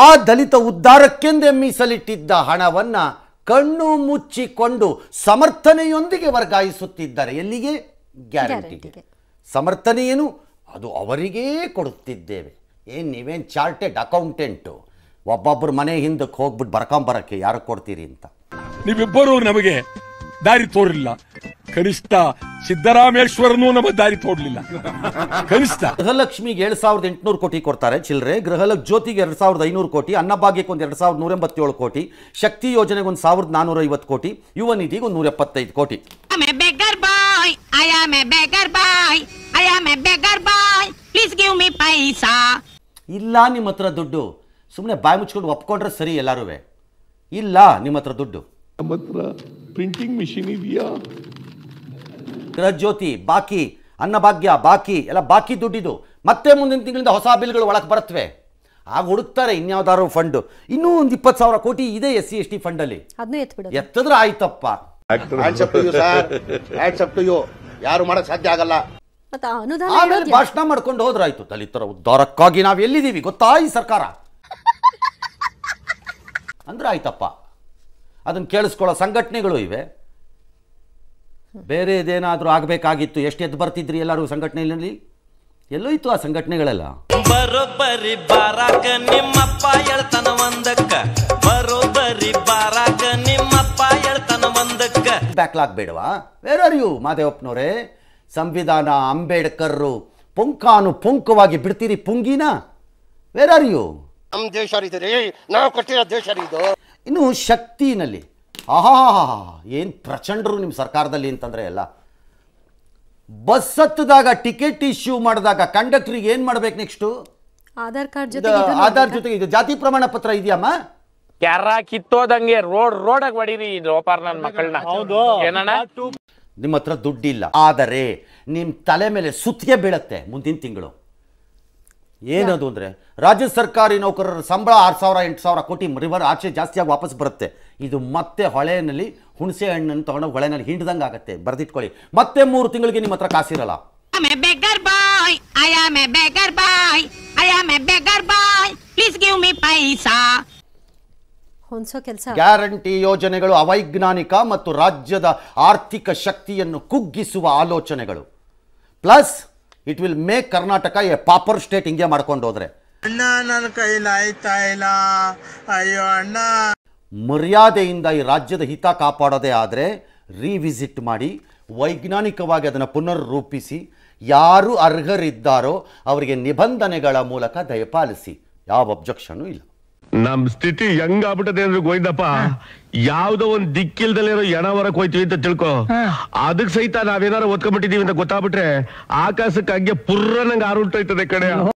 ಆ ದಲಿತ ಉದ್ಧಾರಕ್ಕೆಂದೇ ಮೀಸಲಿಟ್ಟಿದ್ದ ಹಣವನ್ನು ಕಣ್ಣು ಮುಚ್ಚಿಕೊಂಡು ಸಮರ್ಥನೆಯೊಂದಿಗೆ ವರ್ಗಾಯಿಸುತ್ತಿದ್ದಾರೆ ಎಲ್ಲಿಗೆ ಗ್ಯಾರಂಟಿಗೆ ಏನು ಅದು ಅವರಿಗೇ ಕೊಡುತ್ತಿದ್ದೇವೆ ಏನು ನೀವೇನು ಚಾರ್ಟೆಡ್ ಅಕೌಂಟೆಂಟು ಒಬ್ಬೊಬ್ಬರು ಮನೆ ಹಿಂದಕ್ಕೆ ಹೋಗ್ಬಿಟ್ಟು ಬರ್ಕೊಂಬರಕ್ಕೆ ಯಾರು ಕೊಡ್ತೀರಿ ಅಂತ ನೀವಿಬ್ಬರು ನಮಗೆ ದಾರಿ ತೋರಿಲ್ಲ ಕನಿಷ್ಠ ಸಿದ್ದರಾಮೇಶ್ವರನೂ ನಮ್ಮ ದಾರಿ ತೋಡ್ಲಿಲ್ಲ ಕನಿಷ್ಠ ಗೃಹಲಕ್ಷ್ಮಿಗೆ ಏಳು ಸಾವಿರದ ಎಂಟುನೂರು ಕೋಟಿ ಕೊಡ್ತಾರೆ ಚಿಲ್ಲರೆ ಗೃಹ ಜ್ಯೋತಿಗೆ ಎರಡು ಸಾವಿರದ ಐನೂರು ಕೋಟಿ ಅನ್ನಭಾಗ್ಯಕ್ಕೆ ಒಂದು ಎರಡು ಸಾವಿರದ ನೂರ ಎಂಬತ್ತೇಳು ಕೋಟಿ ಶಕ್ತಿ ಯೋಜನೆಗೆ ಒಂದು ಸಾವಿರದ ನಾನೂರ ಐವತ್ತು ಕೋಟಿ ಯುವ ನಿಧಿಗೆ ಒಂದು ನೂರ ಎಪ್ಪತ್ತೈದು ಕೋಟಿ ಇಲ್ಲ ನಿಮ್ಮ ಹತ್ರ ದುಡ್ಡು ಸುಮ್ಮನೆ ಬಾಯಿ ಮುಚ್ಕೊಂಡು ಒಪ್ಕೊಂಡ್ರೆ ಸರಿ ಎಲ್ಲಾರು ಇಲ್ಲ ನಿಮ್ಮ ಹತ್ರ ದುಡ್ಡು ನಮ್ಮ ಹತ್ರ ಪ್ರಿಂಟಿಂಗ್ ಮಿಷಿನ್ ಇದೆಯಾ ಗೃಹಜ್ಯೋತಿ ಬಾಕಿ ಅನ್ನಭಾಗ್ಯ ಬಾಕಿ ಎಲ್ಲ ಬಾಕಿ ದುಡ್ಡಿದು ಮತ್ತೆ ಮುಂದಿನ ತಿಂಗಳಿಂದ ಹೊಸ ಬಿಲ್ಗಳು ಒಳಗೆ ಬರುತ್ತವೆ ಆಗ ಹುಡುಕ್ತಾರೆ ಇನ್ಯಾವ್ದಾದ್ರು ಫಂಡ್ ಇನ್ನೂ ಒಂದು ಇಪ್ಪತ್ತು ಸಾವಿರ ಕೋಟಿ ಇದೆ ಎಸ್ ಸಿ ಎಸ್ ಟಿ ಫಂಡಲ್ಲಿ ಎತ್ತದ್ರ ಆಯ್ತಪ್ಪ ಯಾರು ಮಾಡಕ್ ಸಾಧ್ಯ ಆಗಲ್ಲ ಆಮೇಲೆ ಭಾಷಣ ಮಾಡ್ಕೊಂಡು ಹೋದ್ರಾಯ್ತು ದಲಿತರ ಉದ್ಧಾರಕ್ಕಾಗಿ ನಾವು ಎಲ್ಲಿದ್ದೀವಿ ಗೊತ್ತಾ ಈ ಸರ್ಕಾರ ಅಂದ್ರೆ ಆಯ್ತಪ್ಪ ಅದನ್ನ ಕೇಳಿಸ್ಕೊಳ್ಳೋ ಸಂಘಟನೆಗಳು ಇವೆ ಬೇರೆ ಇದೇನಾದರೂ ಆಗಬೇಕಾಗಿತ್ತು ಎಷ್ಟು ಎದ್ದು ಬರ್ತಿದ್ರಿ ಎಲ್ಲರೂ ಸಂಘಟನೆಯಲ್ಲಿ ಎಲ್ಲೂ ಇತ್ತು ಆ ಸಂಘಟನೆಗಳೆಲ್ಲ ಬರೋಬ್ಬರಿ ಬಾರಾಕ ನಿಮ್ಮಪ್ಪ ಹೇಳ್ತಾನ ಒಂದಕ್ಕ ಬರೋಬ್ಬರಿ ಬಾರಾಕ ನಿಮ್ಮಪ್ಪ ಹೇಳ್ತಾನ ಒಂದಕ್ಕ ಬ್ಯಾಕ್ಲಾಗ್ ಬೇಡವಾ ವೇರ್ ಆರ್ ಯು ಮಾದೇವಪ್ಪನವರೇ ಸಂವಿಧಾನ ಅಂಬೇಡ್ಕರ್ ಪುಂಕಾನು ಪುಂಕವಾಗಿ ಬಿಡ್ತೀರಿ ಪುಂಗಿನ ವೇರ್ ಯು ನಮ್ಮ ದೇಶ ನಾವು ದೇಶ ಇದು ಇನ್ನು ಶಕ್ತಿನಲ್ಲಿ ಆಹಾ ಏನು ಪ್ರಚಂಡರು ನಿಮ್ಮ ಸರ್ಕಾರದಲ್ಲಿ ಅಂತಂದರೆ ಎಲ್ಲ ಬಸ್ ಹತ್ತದಾಗ ಟಿಕೆಟ್ ಇಶ್ಯೂ ಮಾಡಿದಾಗ ಕಂಡಕ್ಟ್ರಿಗೆ ಏನು ಮಾಡ್ಬೇಕು ನೆಕ್ಸ್ಟು ಆಧಾರ್ ಕಾರ್ಡ್ ಜೊತೆ ಆಧಾರ್ ಜೊತೆಗೆ ಇದು ಜಾತಿ ಪ್ರಮಾಣ ಪತ್ರ ಇದೆಯಮ್ಮ ಕ್ಯಾರ ಕಿತ್ತೋದಂಗೆ ರೋಡ್ ನನ್ನ ಮಕ್ಕಳನ್ನ ಏನಣ್ಣ ನಿಮ್ಮ ಹತ್ರ ದುಡ್ಡಿಲ್ಲ ಆದರೆ ನಿಮ್ಮ ತಲೆ ಮೇಲೆ ಸುತ್ತಿಗೆ ಬೀಳತ್ತೆ ಮುಂದಿನ ತಿಂಗಳು ಏನದು ಅಂದರೆ ರಾಜ್ಯ ಸರ್ಕಾರಿ ನೌಕರರ ಸಂಬಳ ಆರು ಸಾವಿರ ಎಂಟು ಸಾವಿರ ಕೋಟಿ ರಿವರ್ ಆಚೆ ಜಾಸ್ತಿಯಾಗಿ ವಾಪಸ್ ಬರುತ್ತೆ ಇದು ಮತ್ತೆ ಹೊಳೆಯಲ್ಲಿ ಹುಣಸೆ ಹಣ್ಣನ್ನು ತಗೊಂಡು ಹೊಳೆನಲ್ಲಿ ಹಿಂಡ್ದಂಗೆ ಆಗುತ್ತೆ ಬರೆದಿಟ್ಕೊಳ್ಳಿ ಮತ್ತೆ ಮೂರು ತಿಂಗಳಿಗೆ ನಿಮ್ಮ ಹತ್ರ ಕಾಸಿರಲ್ಲ ಗ್ಯಾರಂಟಿ ಯೋಜನೆಗಳು ಅವೈಜ್ಞಾನಿಕ ಮತ್ತು ರಾಜ್ಯದ ಆರ್ಥಿಕ ಶಕ್ತಿಯನ್ನು ಕುಗ್ಗಿಸುವ ಆಲೋಚನೆಗಳು plus it will make Karnataka a pauper state ಹಿಂಗೆ ಮಾಡ್ಕೊಂಡು ಹೋದ್ರೆ ಇಲ್ಲ ಅಯ್ಯೋ ಅಣ್ಣ ಮರ್ಯಾದೆಯಿಂದ ಈ ರಾಜ್ಯದ ಹಿತ ಕಾಪಾಡೋದೇ ಆದರೆ ರಿವಿಸಿಟ್ ಮಾಡಿ ವೈಜ್ಞಾನಿಕವಾಗಿ ಅದನ್ನು ರೂಪಿಸಿ ಯಾರು ಅರ್ಹರಿದ್ದಾರೋ ಅವರಿಗೆ ನಿಬಂಧನೆಗಳ ಮೂಲಕ ದಯಪಾಲಿಸಿ ಯಾವ ಅಬ್ಜೆಕ್ಷನೂ ಇಲ್ಲ ನಮ್ ಸ್ಥಿತಿ ಹೆಂಗ್ ಆಗ್ಬಿಟ್ಟದೆ ಅಂದ್ರೆ ಗೋವಿಂದಪ್ಪ ಯಾವ್ದೋ ಒಂದ್ ದಿಕ್ಕಿಲ್ದಲ್ಲಿರೋ ಎಣವರಕ್ ಹೋಯ್ತೀವಿ ಅಂತ ತಿಳ್ಕೊ ಅದಕ್ ಸಹಿತ ನಾವೇನಾರು ಓದ್ಕೊಂಡ್ಬಿಟ್ಟಿದೀವಿ ಅಂತ ಗೊತ್ತಾಗ್ಬಿಟ್ರೆ ಆಕಾಶಕ್ಕೆ ಹಂಗೆ ಪುರ್ರನಂಗ್ ಆರುಂಟೋಯ್ತದೆ ಕಡೆ